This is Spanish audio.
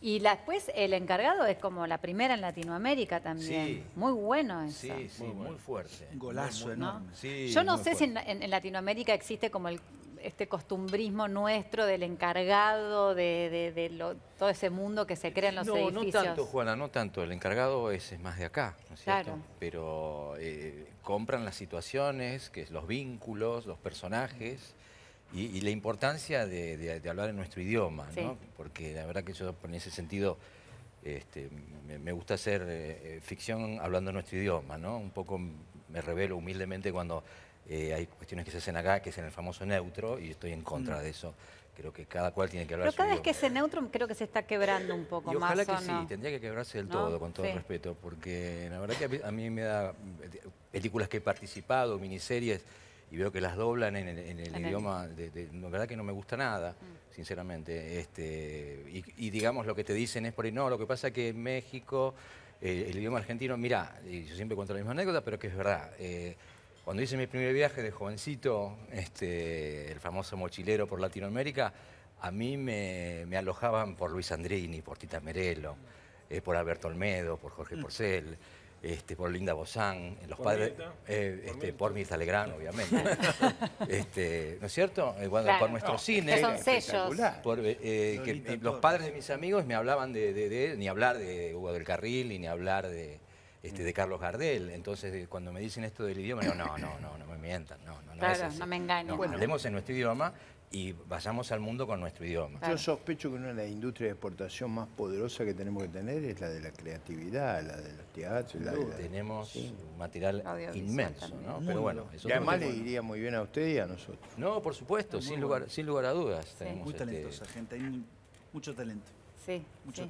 Y después pues, el encargado es como la primera en Latinoamérica también. Muy bueno eso. Sí, sí, muy, fuerte. golazo ¿no? Yo no sé si en, Latinoamérica existe como este costumbrismo nuestro del encargado, de, todo ese mundo que se crea en los no, edificios. No tanto, Juana, no tanto. El encargado es, más de acá, ¿no es cierto? Pero eh, compran las situaciones, que los vínculos, los personajes... Y, la importancia de, hablar en nuestro idioma, ¿no? Porque la verdad que yo en ese sentido este, me, gusta hacer eh, eh, ficción hablando en nuestro idioma, ¿no? Un poco me revelo humildemente cuando eh, hay cuestiones que se hacen acá, que es en el famoso neutro, y estoy en contra mm. de eso creo que cada cual tiene que hablar Pero cada vez que ese neutro creo que se está quebrando un poco más. Ojalá que sí, tendría que quebrarse del todo, con todo respeto, porque la verdad que a mí me da películas que he participado, miniseries y veo que las doblan en el, idioma, De, la verdad que no me gusta nada, mm. sinceramente. Este, y, digamos lo que te dicen es por ahí, no, lo que pasa es que en México, eh, el idioma argentino, mira, yo siempre cuento la misma anécdota, pero que es verdad. Eh, cuando hice mi primer viaje de jovencito, este, el famoso mochilero por Latinoamérica, a mí me, alojaban por Luis Andrini, por Tita Merelo, mm. eh, por Alberto Olmedo, por Jorge mm. Porcel. Este, por Linda Bozán, los por padres, eh, por, este, por obviamente, este, ¿no es cierto? Eh, por nuestro cine, son sellos. Eh, que los padres de mis amigos me hablaban de, de, ni hablar de Hugo del Carril, y ni hablar de, este, de Carlos Gardel. Entonces, cuando me dicen esto del idioma, no, no, no, no me mientan, no, no, no, claro, no me engañen. bueno. Hablemos en nuestro idioma y vayamos al mundo con nuestro idioma. Yo sospecho que una de las industrias de exportación más poderosa que tenemos que tener es la de la creatividad, la de los teatros. La de la... Tenemos un material inmenso, ¿no? Pero bueno, eso y además le iría muy bien a usted y a nosotros. No, por supuesto, sin lugar, sin lugar a dudas. muy este talentosa gente, hay mucho talento. Sí. Mucho talento.